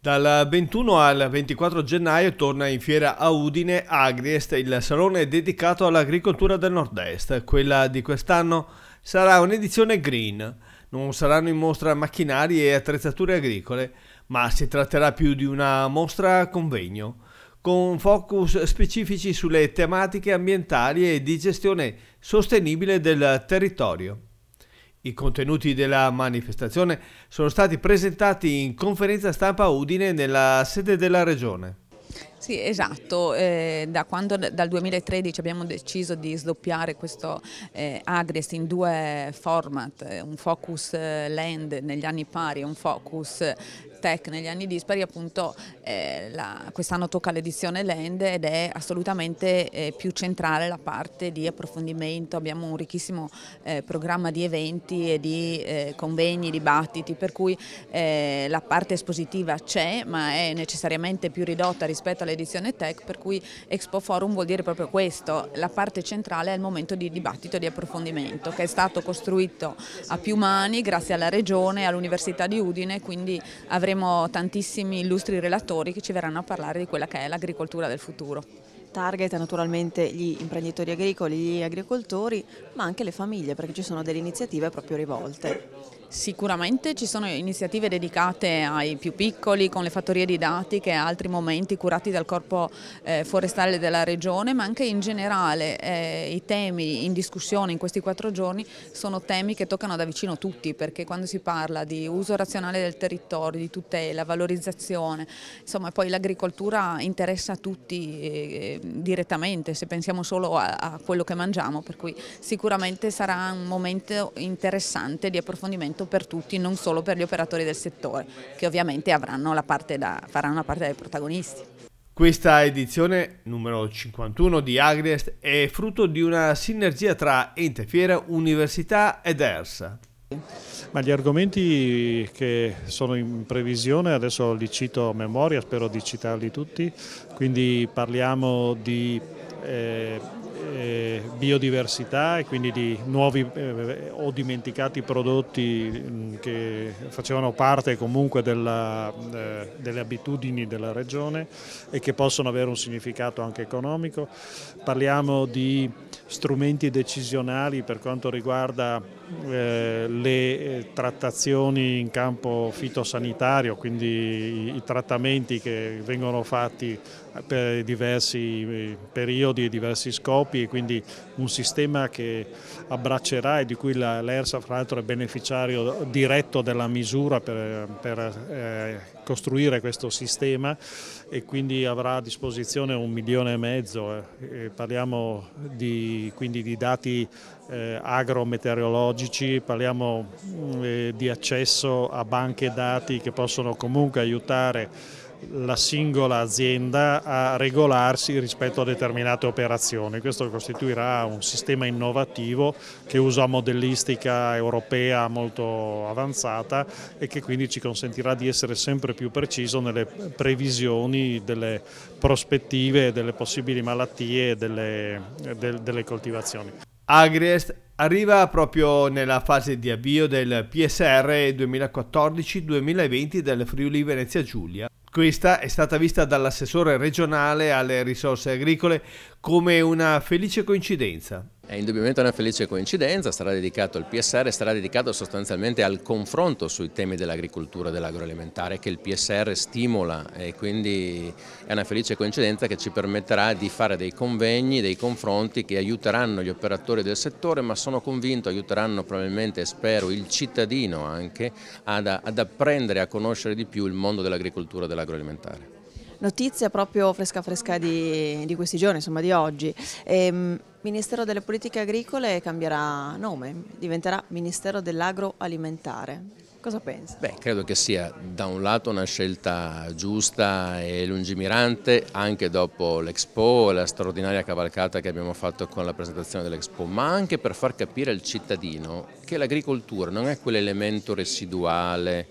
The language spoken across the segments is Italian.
Dal 21 al 24 gennaio torna in fiera a Udine Agriest, il salone dedicato all'agricoltura del nord-est. Quella di quest'anno sarà un'edizione green. Non saranno in mostra macchinari e attrezzature agricole, ma si tratterà più di una mostra a convegno, con focus specifici sulle tematiche ambientali e di gestione sostenibile del territorio. I contenuti della manifestazione sono stati presentati in conferenza stampa a Udine nella sede della Regione. Sì, esatto. Eh, da quando dal 2013 abbiamo deciso di sdoppiare questo eh, Agrest in due format, eh, un focus eh, land negli anni pari e un focus Tech negli anni dispari appunto eh, quest'anno tocca l'edizione Land ed è assolutamente eh, più centrale la parte di approfondimento, abbiamo un ricchissimo eh, programma di eventi e di eh, convegni, dibattiti per cui eh, la parte espositiva c'è ma è necessariamente più ridotta rispetto all'edizione Tech per cui Expo Forum vuol dire proprio questo, la parte centrale è il momento di dibattito e di approfondimento che è stato costruito a più mani grazie alla Regione e all'Università di Udine quindi avremo avremo tantissimi illustri relatori che ci verranno a parlare di quella che è l'agricoltura del futuro. Target naturalmente gli imprenditori agricoli, gli agricoltori, ma anche le famiglie perché ci sono delle iniziative proprio rivolte. Sicuramente ci sono iniziative dedicate ai più piccoli con le fattorie didattiche e altri momenti curati dal corpo eh, forestale della regione ma anche in generale eh, i temi in discussione in questi quattro giorni sono temi che toccano da vicino tutti perché quando si parla di uso razionale del territorio, di tutela, valorizzazione, insomma poi l'agricoltura interessa a tutti eh, direttamente se pensiamo solo a, a quello che mangiamo per cui sicuramente sarà un momento interessante di approfondimento alto per tutti, non solo per gli operatori del settore, che ovviamente avranno la parte da, faranno la parte dei protagonisti. Questa edizione numero 51 di Agriest è frutto di una sinergia tra ente fiera, università ed ERSA. Ma gli argomenti che sono in previsione, adesso li cito a memoria, spero di citarli tutti, quindi parliamo di eh, eh, biodiversità e quindi di nuovi eh, o dimenticati prodotti mm, che facevano parte comunque della, eh, delle abitudini della regione e che possono avere un significato anche economico. Parliamo di strumenti decisionali per quanto riguarda eh, le eh, trattazioni in campo fitosanitario, quindi i trattamenti che vengono fatti per diversi eh, periodi e diversi scopi e quindi un sistema che abbraccerà e di cui l'ERSA fra l'altro è beneficiario diretto della misura per, per eh, costruire questo sistema e quindi avrà a disposizione un milione e mezzo, eh, parliamo di, quindi di dati eh, agrometeorologici, parliamo mm, eh, di accesso a banche dati che possono comunque aiutare la singola azienda a regolarsi rispetto a determinate operazioni. Questo costituirà un sistema innovativo che usa modellistica europea molto avanzata e che quindi ci consentirà di essere sempre più preciso nelle previsioni delle prospettive, delle possibili malattie e delle, delle coltivazioni. Agriest arriva proprio nella fase di avvio del PSR 2014-2020 del Friuli Venezia Giulia. Questa è stata vista dall'assessore regionale alle risorse agricole come una felice coincidenza. È indubbiamente una felice coincidenza, sarà dedicato, al PSR sarà dedicato sostanzialmente al confronto sui temi dell'agricoltura e dell'agroalimentare che il PSR stimola e quindi è una felice coincidenza che ci permetterà di fare dei convegni, dei confronti che aiuteranno gli operatori del settore ma sono convinto aiuteranno probabilmente, spero, il cittadino anche ad, ad apprendere a conoscere di più il mondo dell'agricoltura e dell'agroalimentare notizia proprio fresca fresca di, di questi giorni, insomma di oggi. Ehm, Ministero delle politiche agricole cambierà nome, diventerà Ministero dell'agroalimentare. Cosa pensa? Beh, credo che sia da un lato una scelta giusta e lungimirante anche dopo l'Expo e la straordinaria cavalcata che abbiamo fatto con la presentazione dell'Expo, ma anche per far capire al cittadino che l'agricoltura non è quell'elemento residuale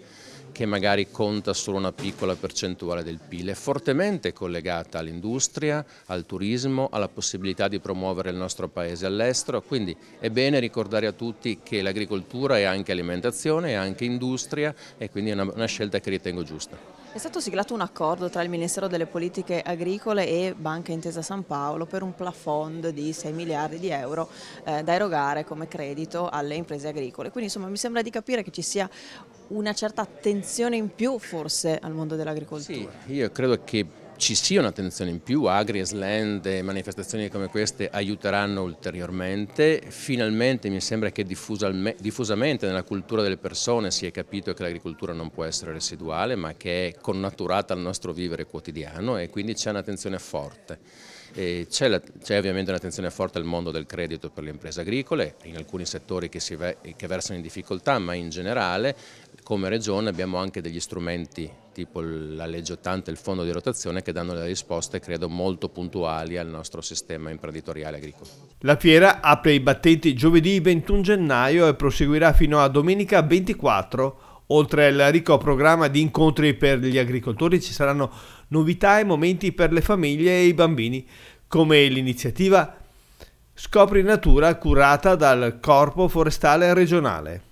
che magari conta solo una piccola percentuale del PIL, è fortemente collegata all'industria, al turismo, alla possibilità di promuovere il nostro paese all'estero, quindi è bene ricordare a tutti che l'agricoltura è anche alimentazione, è anche industria e quindi è una, una scelta che ritengo giusta. È stato siglato un accordo tra il Ministero delle Politiche Agricole e Banca Intesa San Paolo per un plafond di 6 miliardi di euro eh, da erogare come credito alle imprese agricole. Quindi insomma mi sembra di capire che ci sia una certa attenzione in più forse al mondo dell'agricoltura. Sì, io credo che ci sia un'attenzione in più, Agri, Sland e manifestazioni come queste aiuteranno ulteriormente. Finalmente mi sembra che diffusamente nella cultura delle persone si è capito che l'agricoltura non può essere residuale ma che è connaturata al nostro vivere quotidiano e quindi c'è un'attenzione forte. C'è ovviamente un'attenzione forte al mondo del credito per le imprese agricole, in alcuni settori che, si, che versano in difficoltà, ma in generale come Regione abbiamo anche degli strumenti tipo la legge 80 e il fondo di rotazione che danno le risposte credo molto puntuali al nostro sistema imprenditoriale agricolo. La fiera apre i battenti giovedì 21 gennaio e proseguirà fino a domenica 24 Oltre al ricco programma di incontri per gli agricoltori ci saranno novità e momenti per le famiglie e i bambini, come l'iniziativa Scopri Natura curata dal Corpo Forestale Regionale.